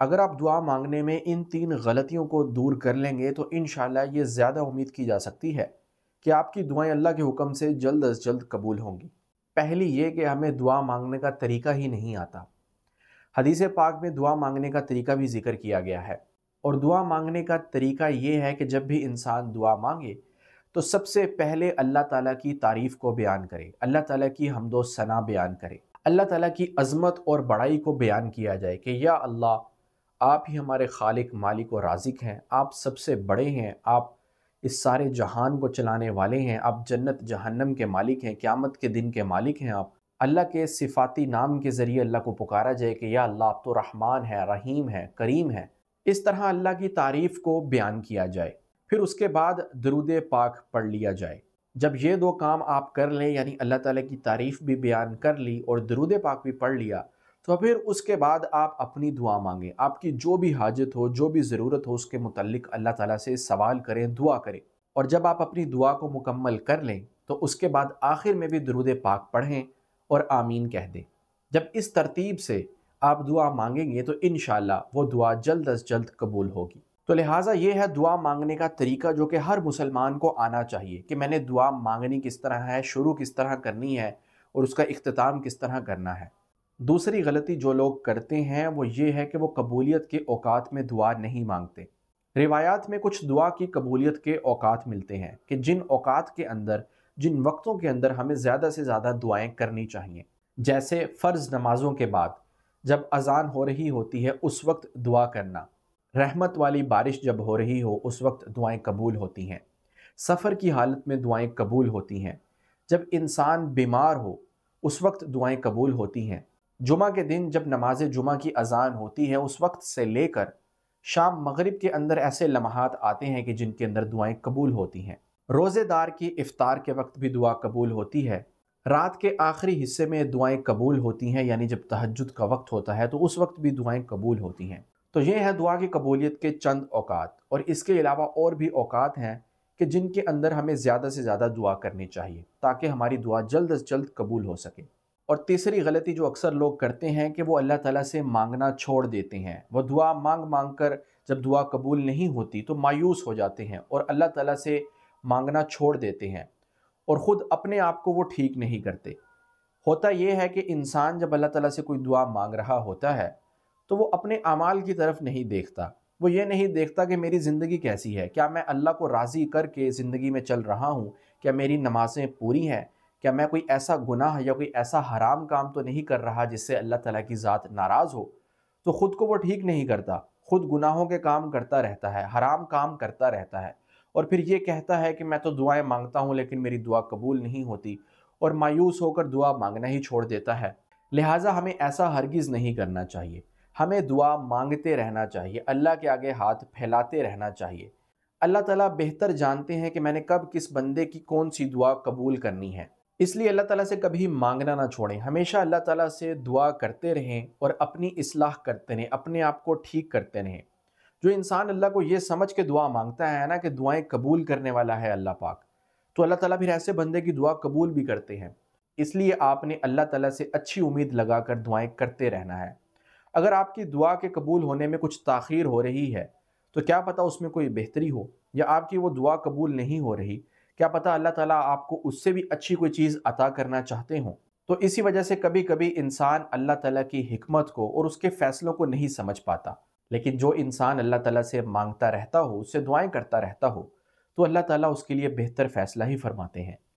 अगर आप दुआ मांगने में इन तीन गलतियों को दूर कर लेंगे तो इन ये ज़्यादा उम्मीद की जा सकती है कि आपकी दुआएं अल्लाह के हुक्म से जल्द अज जल्द कबूल होंगी पहली ये कि हमें दुआ मांगने का तरीका ही नहीं आता हदीस पाक में दुआ मांगने का तरीका भी जिक्र किया गया है और दुआ मांगने का तरीका ये है कि जब भी इंसान दुआ मांगे तो सबसे पहले अल्लाह ताला की तारीफ़ को बयान करे अल्लाह ताला की हमदो सना बयान करे अल्लाह ताला की अज़मत और बड़ाई को बयान किया जाए कि या अल्लाह आप ही हमारे खालिक मालिक और राजिक हैं आप सबसे बड़े हैं आप इस सारे जहान को चलाने वाले हैं आप जन्नत जहन्नम के मालिक हैं क़्यामत के दिन के मालिक हैं आप अल्लाह के सिफाती नाम के ज़रिए अल्लाह को पुकारा जाए कि या अल्लाह आप तो रहमान है रहीम है करीम है इस तरह अल्लाह की तारीफ़ को बयान किया जाए फिर उसके बाद दरुद पाक पढ़ लिया जाए जब ये दो काम आप कर लें यानी अल्लाह ताला की तारीफ़ भी बयान कर ली और दरुद पाक भी पढ़ लिया तो फिर उसके बाद आप अपनी दुआ मांगें आपकी जो भी हाजत हो जो भी ज़रूरत हो उसके मतलब अल्लाह ताला से सवाल करें दुआ करें और जब आप अपनी दुआ को मुकम्मल कर लें तो उसके बाद आखिर में भी दरुद पाक पढ़ें और आमीन कह दें जब इस तरतीब से आप दुआ मांगेंगे तो इन वो दुआ जल्द अज जल्द कबूल होगी तो लिहाजा ये है दुआ मांगने का तरीका जो कि हर मुसलमान को आना चाहिए कि मैंने दुआ मांगनी किस तरह है शुरू किस तरह करनी है और उसका अख्ताम किस तरह करना है दूसरी गलती जो लोग करते हैं वो ये है कि वो कबूलियत के औकात में दुआ नहीं मांगते रिवायात में कुछ दुआ की कबूलियत के औकात मिलते हैं कि जिन औकात के अंदर जिन वक्तों के अंदर हमें ज़्यादा से ज़्यादा दुआएं करनी चाहिए जैसे फ़र्ज़ नमाजों के बाद जब अजान हो रही होती है उस वक्त दुआ करना रहमत वाली बारिश जब हो रही हो उस वक्त दुआएं कबूल होती हैं सफ़र की हालत में दुआएं कबूल होती हैं जब इंसान बीमार हो उस वक्त दुआएं कबूल होती हैं जुमा के दिन जब नमाज जुमा की अजान होती है उस वक्त से लेकर शाम मगरिब के अंदर ऐसे लम्हात आते हैं कि जिनके अंदर दुआएं कबूल होती हैं रोज़ेदार की इफ़ार के वक्त भी दुआ कबूल होती है रात के आखिरी हिस्से में दुआएं कबूल होती हैं यानी जब तहजद का वक्त होता है तो उस वक्त भी दुआएं कबूल होती हैं तो ये है दुआ की कबूलियत के चंद अवात और इसके अलावा और भी अवकात हैं कि जिनके अंदर हमें ज़्यादा से ज़्यादा दुआ करनी चाहिए ताकि हमारी दुआ जल्द अज जल्द कबूल हो सके और तीसरी गलती जो अक्सर लोग करते हैं कि वो अल्लाह ताला से मांगना छोड़ देते हैं वो दुआ मांग मांग कर जब दुआ कबूल नहीं होती तो मायूस हो जाते हैं और अल्लाह ताला से मांगना छोड़ देते हैं और ख़ुद अपने आप को वो ठीक नहीं करते होता यह है कि इंसान जब अल्लाह ताला से कोई दुआ मांग रहा होता है तो वो अपने अमाल की तरफ नहीं देखता वो ये नहीं देखता कि मेरी ज़िंदगी कैसी है क्या मैं अल्लाह को राज़ी करके ज़िंदगी में चल रहा हूँ क्या मेरी नमाज़ें पूरी हैं क्या मैं कोई ऐसा गुनाह या कोई ऐसा हराम काम तो नहीं कर रहा जिससे अल्लाह तला की ज़ात नाराज़ हो तो ख़ुद को वो ठीक नहीं करता ख़ुद गुनाहों के काम करता रहता है हराम काम करता रहता है और फिर ये कहता है कि मैं तो दुआएं मांगता हूँ लेकिन मेरी दुआ कबूल नहीं होती और मायूस होकर दुआ मांगना ही छोड़ देता है लिहाजा हमें ऐसा हरगिज़ नहीं करना चाहिए हमें दुआ मांगते रहना चाहिए अल्लाह के आगे हाथ फैलाते रहना चाहिए अल्लाह ताला बेहतर जानते हैं कि मैंने कब किस बंदे की कौन सी दुआ कबूल करनी है इसलिए अल्लाह ताला से कभी मांगना ना छोड़ें हमेशा अल्लाह ताला से दुआ करते रहें और अपनी इसलाह करते रहें अपने आप को ठीक करते रहें जो इंसान अल्लाह को ये समझ के दुआ मांगता है ना कि दुआएं कबूल करने वाला है अल्लाह पाक तो अल्लाह ताला फिर ऐसे बंदे की दुआ कबूल भी करते हैं इसलिए आपने अल्लाह ताला से अच्छी उम्मीद लगा कर दुआएँ करते रहना है अगर आपकी दुआ के कबूल होने में कुछ ताखीर हो रही है तो क्या पता उसमें कोई बेहतरी हो या आपकी वो दुआ कबूल नहीं हो रही क्या पता अल्लाह ताला आपको उससे भी अच्छी कोई चीज़ अता करना चाहते हों तो इसी वजह से कभी कभी इंसान अल्लाह ताला की हमत को और उसके फ़ैसलों को नहीं समझ पाता लेकिन जो इंसान अल्लाह ताला से मांगता रहता हो उससे दुआएं करता रहता हो तो अल्लाह ताला उसके लिए बेहतर फ़ैसला ही फरमाते हैं